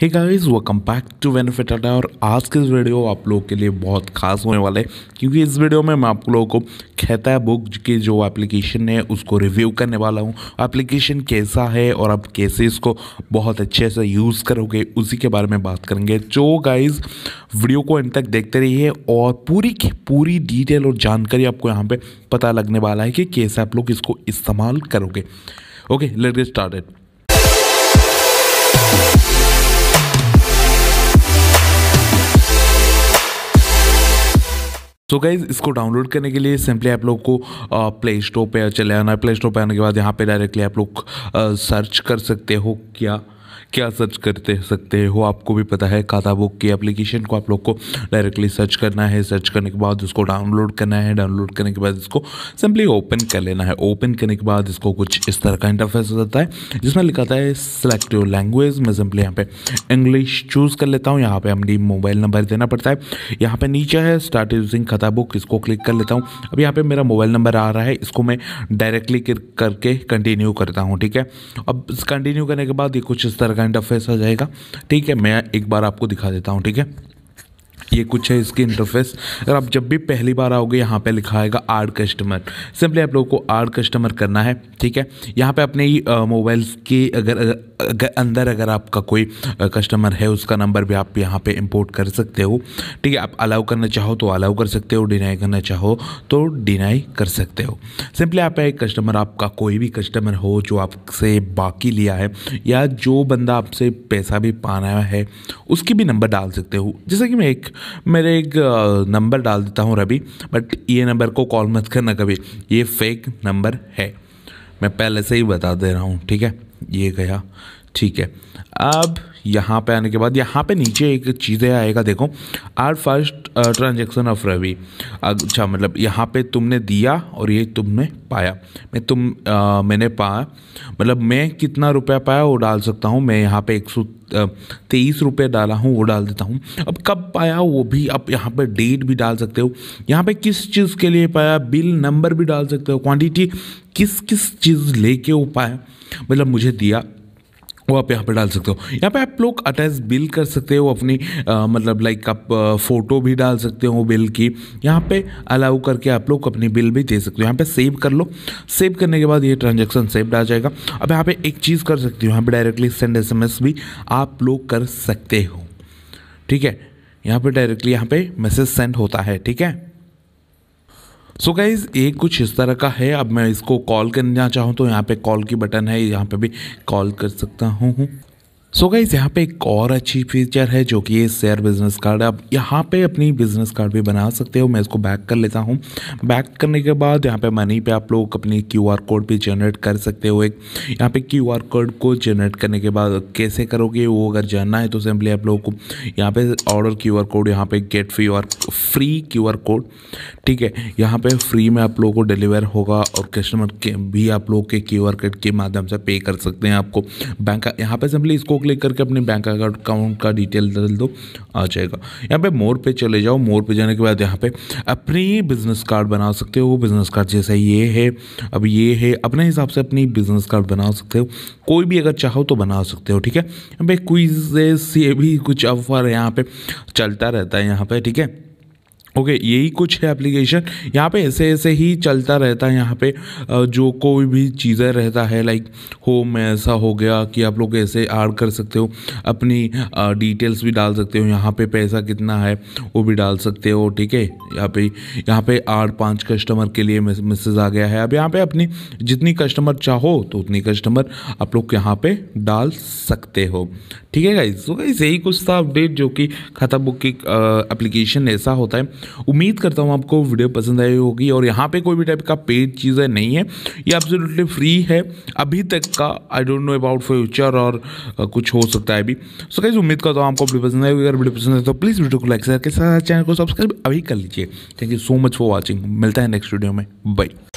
hey guys welcome back to benefit अडा और आज के इस वीडियो आप लोगों के लिए बहुत खास होने वाला है क्योंकि इस वीडियो में मैं आप लोगों को खेता बुक की जो एप्लीकेशन है उसको रिव्यू करने वाला हूँ एप्लीकेशन कैसा है और आप कैसे इसको बहुत अच्छे से यूज़ करोगे उसी के बारे में बात करेंगे जो गाइज वीडियो को इन तक देखते रहिए और पूरी पूरी डिटेल और जानकारी आपको यहाँ पर पता लगने वाला है कि कैसे आप लोग इसको इस्तेमाल करोगे okay let get started so so guys इसको डाउनलोड करने के लिए सिंपली आप लोग को प्ले स्टोर पर चले आना प्ले स्टोर पर आने के बाद यहाँ पे डायरेक्टली आप लोग सर्च कर सकते हो क्या क्या सर्च करते सकते हो आपको भी पता है खाता बुक की एप्लीकेशन को आप लोग को डायरेक्टली सर्च करना है सर्च करने के बाद उसको डाउनलोड करना है डाउनलोड करने के बाद इसको सिंपली ओपन कर लेना है ओपन करने के बाद इसको कुछ इस तरह का इंटरफेस हो जाता है जिसमें लिखा है सेलेक्ट योर लैंग्वेज मैं सिंपली यहाँ पे इंग्लिश चूज़ कर लेता हूँ यहाँ पे हम मोबाइल नंबर देना पड़ता है यहाँ पे नीचे है स्टार्ट यूजिंग खाता बुक इसको क्लिक कर लेता हूँ अब यहाँ पे मेरा मोबाइल नंबर आ रहा है इसको मैं डायरेक्टली करके कंटिन्यू करता हूँ ठीक है अब कंटिन्यू करने के बाद ये कुछ इस तरह का करंट आ जाएगा ठीक है मैं एक बार आपको दिखा देता हूँ ठीक है ये कुछ है इसकी इंटरफेस अगर आप जब भी पहली बार आओगे यहाँ पे लिखा आएगा आर्ड कस्टमर सिंपली आप लोगों को आर्ड कस्टमर करना है ठीक है यहाँ पे अपने ही मोबाइल्स के अगर, अगर, अगर अंदर अगर आपका कोई कस्टमर है उसका नंबर भी आप यहाँ पे इंपोर्ट कर सकते हो ठीक है आप अलाउ करना चाहो तो अलाउ कर सकते हो डिनाई करना चाहो तो डिनाई कर सकते हो सिंपली आप एक कस्टमर आपका कोई भी कस्टमर हो जो आपसे बाकी लिया है या जो बंदा आपसे पैसा भी पाना है उसकी भी नंबर डाल सकते हो जैसे कि मैं एक मेरे एक नंबर डाल देता हूँ रवि बट ये नंबर को कॉल मत करना कभी ये फेक नंबर है मैं पहले से ही बता दे रहा हूँ ठीक है ये गया ठीक है अब यहाँ पे आने के बाद यहाँ पे नीचे एक चीज़ें आएगा देखो our first transaction of Ravi अच्छा मतलब यहाँ पे तुमने दिया और ये तुमने पाया मैं तुम आ, uh, मैंने पाया मतलब मैं कितना रुपया पाया वो डाल सकता हूँ मैं यहाँ पे एक सौ uh, तेईस रुपये डाला हूँ वो डाल देता हूँ अब कब पाया वो भी आप यहाँ पे डेट भी डाल सकते हो यहाँ पे किस चीज़ के लिए पाया बिल नंबर भी डाल सकते हो क्वान्टिटी किस किस चीज़ लेके वो पाए मतलब मुझे दिया वो आप यहाँ पे डाल सकते हो यहाँ पे आप लोग अटैच बिल कर सकते हो अपनी आ, मतलब लाइक आप फोटो भी डाल सकते हो बिल की यहाँ पे अलाउ करके आप लोग अपनी बिल भी दे सकते हो यहाँ पे सेव कर लो सेव करने के बाद ये ट्रांजेक्शन सेव्ड आ जाएगा अब यहाँ पे एक चीज़ कर सकते हो यहाँ पे डायरेक्टली सेंड एस भी आप लोग कर सकते हो ठीक है यहाँ पर डायरेक्टली यहाँ पर मैसेज सेंड होता है ठीक है सो so गाइज एक कुछ इस तरह का है अब मैं इसको कॉल करना चाहूँ तो यहाँ पे कॉल की बटन है यहाँ पे भी कॉल कर सकता हूँ सो गाइज यहाँ पे एक और अच्छी फीचर है जो कि ये शेयर बिजनेस कार्ड है आप यहाँ पे अपनी बिजनेस कार्ड भी बना सकते हो मैं इसको बैक कर लेता हूँ बैक करने के बाद यहाँ पे मनी पे आप लोग अपनी क्यू आर कोड भी जनरेट कर सकते हो एक यहाँ पे क्यू आर कोड को जनरेट करने के बाद कैसे करोगे वो अगर जानना है तो सिंपली आप लोगों को यहाँ पे ऑर्डर क्यू आर कोड यहाँ पे गेट फ्री और फ्री क्यू आर कोड ठीक है यहाँ पे फ्री में आप लोगों को डिलीवर होगा और कस्टमर के भी आप लोग के क्यू आर कोड के माध्यम से पे कर सकते हैं आपको बैंक यहाँ पे सिंपली इसको क्लिक करके अपने बैंक अकाउंट का डिटेल डाल दो आ जाएगा यहाँ पे मोर पे चले जाओ मोर पे जाने के बाद यहाँ पे अपनी बिजनेस कार्ड बना सकते हो बिजनेस कार्ड जैसा ये है अब ये है अपने हिसाब से अपनी बिजनेस कार्ड बना सकते हो कोई भी अगर चाहो तो बना सकते हो ठीक है यहाँ पे क्विजेस ये भी कुछ ऑफर यहाँ पे चलता रहता है यहाँ पे ठीक है ओके okay, यही कुछ है एप्लीकेशन यहाँ पे ऐसे ऐसे ही चलता रहता है यहाँ पे जो कोई भी चीज़ें रहता है लाइक होम में ऐसा हो गया कि आप लोग ऐसे आर कर सकते हो अपनी डिटेल्स भी डाल सकते हो यहाँ पे पैसा कितना है वो भी डाल सकते हो ठीक है यहाँ पे यहाँ पे आर पाँच कस्टमर के लिए मैसेज आ गया है अब यहाँ पर अपनी जितनी कस्टमर चाहो तो उतनी कस्टमर आप लोग यहाँ पर डाल सकते हो ठीक है गाइज तो गाइज यही कुछ था अपडेट जो कि खाता बुक की एप्लीकेशन ऐसा होता है उम्मीद करता हूँ आपको वीडियो पसंद आई होगी और यहाँ पे कोई भी टाइप का पेड चीज़ें नहीं है ये एब्सोल्युटली फ्री है अभी तक का I don't know about future और कुछ हो सकता है अभी सो कैसे उम्मीद करता हूँ आपको वीडियो पसंद आई अगर वीडियो पसंद है तो प्लीज़ वीडियो को लाइक शेयर के साथ चैनल को सब्सक्राइब अभी कर लीजिए thank you so much for watching मिलता है नेक्स्ट वीडियो में बाई